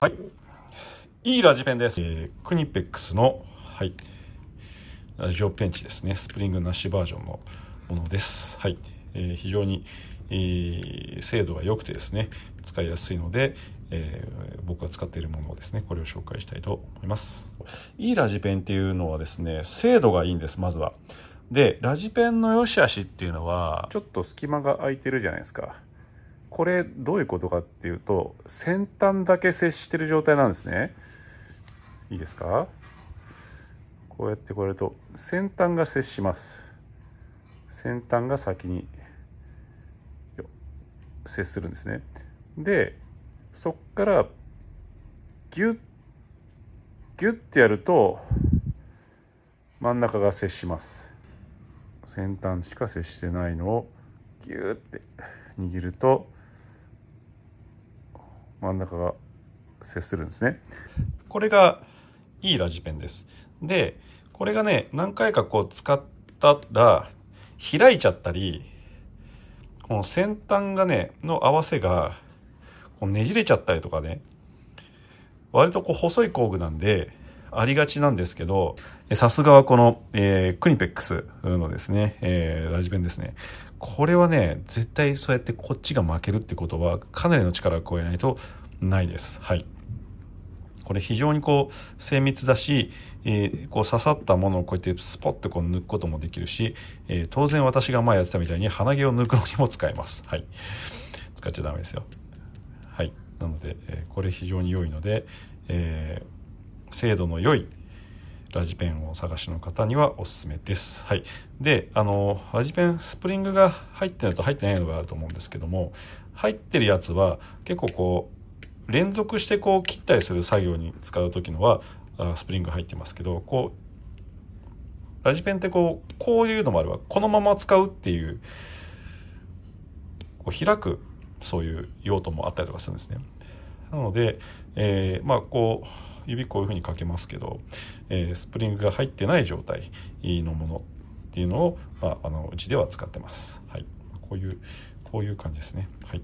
はい。いいラジペンです。えー、クニペックスの、はい。ラジオペンチですね。スプリングなしバージョンのものです。はい。えー、非常に、えー、精度が良くてですね、使いやすいので、えー、僕が使っているものをですね、これを紹介したいと思います。いいラジペンっていうのはですね、精度がいいんです、まずは。で、ラジペンの良し悪しっていうのは、ちょっと隙間が空いてるじゃないですか。これどういうことかっていうと先端だけ接してる状態なんですねいいですかこうやってこれと先端が接します先端が先に接するんですねでそっからギュッギュッてやると真ん中が接します先端しか接してないのをギュッて握ると真ん中が接するんですね。これがいいラジペンです。で、これがね、何回かこう使ったら、開いちゃったり、この先端がね、の合わせが、こうねじれちゃったりとかね、割とこう細い工具なんで、ありがちなんですけど、さすがはこの、えー、クニペックスのですね、えー、ラジ弁ですね。これはね、絶対そうやってこっちが負けるってことは、かなりの力を加えないとないです。はい。これ非常にこう精密だし、えー、こう刺さったものをこうやってスポッとこう抜くこともできるし、えー、当然私が前やってたみたいに鼻毛を抜くのにも使えます。はい。使っちゃダメですよ。はい。なので、えー、これ非常に良いので、えー精度の良いラジペンをお探しの方にはおすすめです。はい、であのラジペンスプリングが入ってると入ってないのがあると思うんですけども入ってるやつは結構こう連続してこう切ったりする作業に使う時のはスプリング入ってますけどこうラジペンってこうこういうのもあればこのまま使うっていうこう開くそういう用途もあったりとかするんですね。なので、えー、まあこう指こういうふうにかけますけど、えー、スプリングが入ってない状態のものっていうのを、まあ、あのうちでは使ってます。はい、こういうこういう感じですね。はい